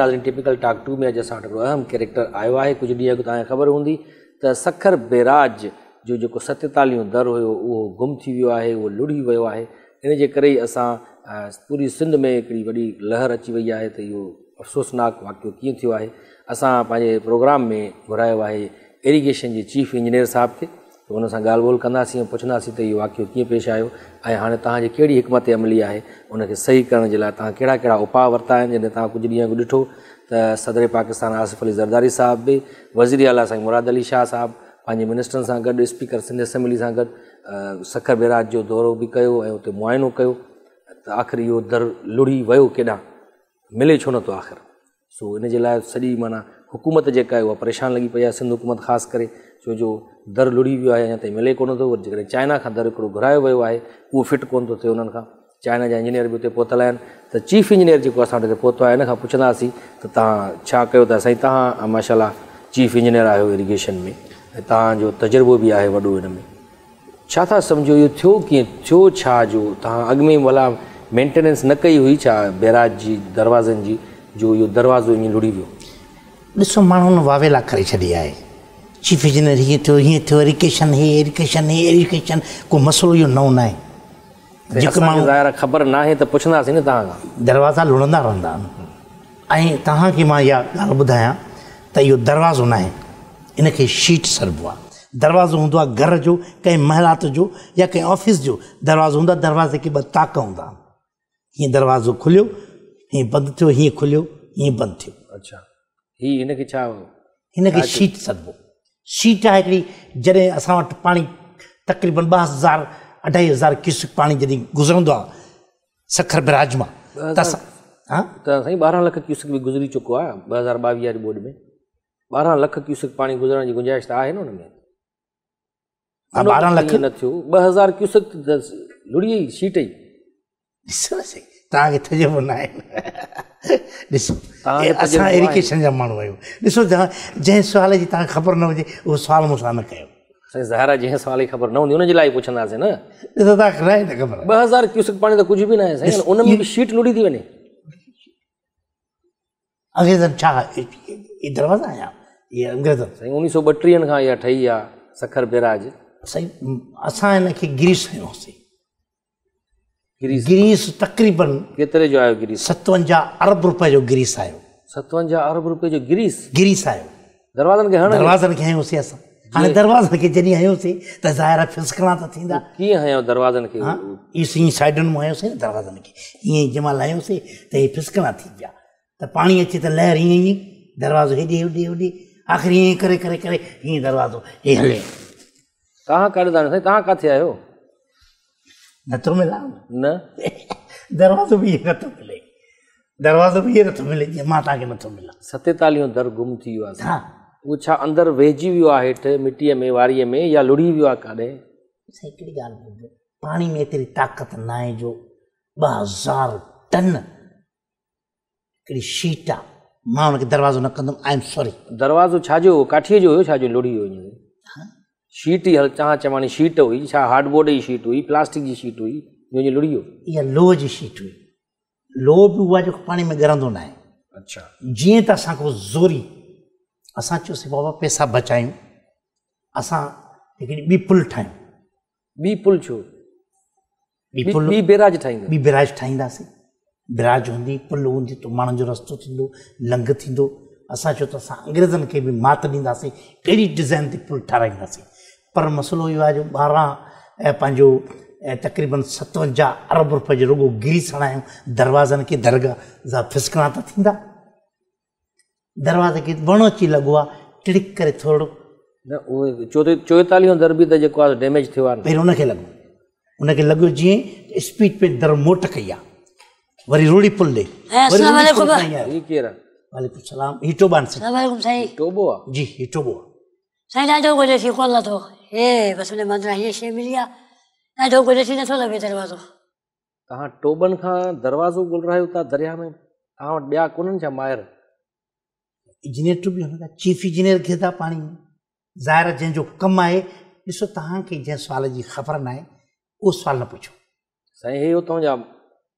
typical टाक two में अॼु असां वटि हिकिड़ो अहम कैरेक्टर आयो आहे कुझु ॾींहं अॻु तव्हांखे ख़बरु हूंदी त सखर बहिराज जो जेको सतेतालीहो दर हुयो उहो गुम थी वियो आहे उहो लुड़ी वियो आहे इन जे करे ई असां पूरी सिंध में हिकड़ी वॾी लहर अची वई आहे त इहो अफ़सोसनाक वाकियो कीअं थियो आहे असां पंहिंजे प्रोग्राम में घुरायो आहे इरीगेशन जे चीफ इंजीनियर साहिब खे हुन सां ॻाल्हि ॿोल कंदासीं ऐं पुछंदासीं त इहो वाक़ियो कीअं पेश आयो ऐं हाणे तव्हांजी कहिड़ी हिकमत अमली आहे उनखे सही करण जे लाइ तव्हां कहिड़ा कहिड़ा उपाउ वरिता आहिनि जॾहिं तव्हां कुझु ॾींहं अॻु ॾिठो त सदर पाकिस्तान आसिफ़ अली ज़रदारी साहिबु बि वज़ीर आला साईं मुराद अली शाह साहिब पंहिंजे मिनिस्टरनि सां गॾु स्पीकर सिंध असेंबली सां गॾु सखर बेराज जो दौरो बि कयो ऐं उते मुआइनो कयो त आख़िर इहो दर लुड़ी वियो केॾांहुं मिले छो नथो आख़िर सो इन जे लाइ सॼी माना हुकूमत जेका आहे उहा परेशान लॻी पई आहे सिंध हुकूमत ख़ासि करे छो जो दर लुड़ी वियो आहे अञा ताईं मिले कोन थो जेकॾहिं चाइना खां दर हिकिड़ो घुरायो वियो आहे उहो फिट कोन थो थिए उन्हनि खां चाइना जा इंजीनियर बि हुते पहुतल आहिनि त चीफ इंजीनियर जेको असां वटि हिते पहुतो आहे हिन खां पुछंदासीं त तव्हां छा कयो साईं तव्हां माशाला चीफ इंजीनियर आहियो इरीगेशन में ऐं तव्हांजो तजुर्बो बि आहे वॾो हिन में छा था सम्झो इहो थियो कीअं थियो छा जो तव्हां अॻु में भला मेंटेनेंस न कई हुई छा बैराज जी दरवाज़नि जी जो इहो दरवाज़ो ईअं लुड़ी वियो ॾिसो माण्हुनि वावेला करे छॾी आहे चीफ इंजीनियर हीअं थियो हीअं थियो एजुकेशन हीअ एजुकेशन हीअ एजुकेशन को मसइलो इहो नओं न आहे जेके माण्हू ख़बर न आहे त पुछंदासीं न तव्हां खां दरवाज़ा लुणंदा रहंदा आहिनि ऐं तव्हांखे मां इहा ॻाल्हि ॿुधायां त इहो दरवाज़ो न आहे इनखे शीट सरबो आहे दरवाज़ो हूंदो आहे घर जो कंहिं महलात जो या कंहिं ऑफिस जो दरवाज़ो हूंदो आहे दरवाज़े खे ॿ ताक हूंदा आहिनि हीअं दरवाज़ो खुलियो हीअं बंदि थियो हीअं खुलियो हीअं बंदि थियो अच्छा ही हिनखे छा शीट सदबो शीट आहे हिकिड़ी जॾहिं असां तक़रीबन ॿ हज़ार अढाई हज़ार क्यूसिक पानी जॾहिं गुज़रंदो सखर बिराज मां त त लख क्यूसिक भी गुज़री चुको आहे ॿ हज़ार ॿावीह में ॿारहं लख क्यूसिक पानी गुज़रण जी गुंजाइश त है न न थियो क्यूसिक लुड़ी शीट ही असां इरिगेशन जा माण्हू आहियूं ऐसो तव्हां जंहिं सुवाल की तक ख़बर न हो सवाल मूसा अच्छा, न साईं ज़ाहिरा जंहिं सवाल जी ख़बर न हूंदी हुनजे लाइ पुछंदासीं न ॿ हज़ार क्यूसिक पाणी त कुझु बि न आहे साईं उन में बि शीट लुड़ी थी वञे अंग्रेज़नि छा दरवाज़ा आया इहे अंग्रेज़नि साईं उणिवीह सौ ॿटीहनि खां इहा ठही आहे सखर बिराज साईं असां हिन खे गिरीश कयोसीं दरवाज़नि खे थींदा कीअं साइडनि मां दरवाज़न खे ईअं ई जमा लाहियोसीं त हीउ फिसकड़ा थी विया त पाणी अचे त लहर हीअं ई दरवाज़ो हेॾी हेॾी हेॾी आख़िरी दरवाज़ो हले करे आहियो नथो मिलां न दरवाज़ो बि नथो मिले दरवाज़ो बि नथो मिले जीअं मां तव्हांखे नथो मिलां सतेतालीह दर गुम थी वियो आहे उहो छा अंदरि वेहिजी वियो आहे हेठि मिटीअ में वारीअ में या लुड़ी वियो आहे काॾे पाणी में एतिरी ताक़त न आहे जो ॿ हज़ार टन हिकिड़ी शीट आहे मां हुनखे दरवाज़ो न कंदुमि आई एम सॉरी दरवाजो छाजो काठीअ जो हुयो छाजो लुड़ी वियो शीट ई हल चवां चवां शीट हुई छा हार्डबोर्ड जी शीट हुई प्लास्टिक जी शीट हुई लुड़ी हुई इहा लोह जी शीट हुई लोह बि उहा जेको पाणी में ॻरंदो न आहे अच्छा जीअं त असांखो ज़ोरी असां चयोसीं बाबा पैसा बचायूं असां हिकिड़ी ॿी पुल ठाहियूं ॿी पुल छो पुलाज ठाहियूं ॿी बिराज ठाहींदासीं बिराज हूंदी पुल हूंदी त माण्हुनि जो रस्तो थींदो लंघ थींदो असां चयो त असां अंग्रेज़नि खे बि मात ॾींदासीं कहिड़ी डिज़ाइन ते पुल ठाराहींदासीं पर मसलो इहो आहे जो ॿारहं ऐं पंहिंजो ऐं तकरीबन सतवंजाहु अरब रुपए जो रुगो गिरी सणायूं दरवाज़नि खे दरगाह जा फिसकणा त थींदा दरवाज़े खे वण अची लॻो आहे टिड़िक करे थोरो न उहे चोएतालीह दर बि त जेको आहे डैमेज थियो आहे पहिरियों हुनखे लॻो हुनखे लॻो जीअं स्पीड पे दर मोट कई आहे वरी रोड़ी पुल ॾे वरी केरु आहे आहे वालेकुम सलाम हीटोबो जी साईं ॾाढो कुझु थी कोन नथो हे बसि दरवाज़ो दरवाज़ो दरिया में कहाँ वटि ॿिया कोन्हनि छा माहिर इंजीनियर बि हुन चीफ इंजीनियर पानी था पाणी ज़ाहिर जंहिंजो कमु आहे ॾिसो के जन सवाल जी ख़बर उस सवाल ना पूछो सही है साईं तो जा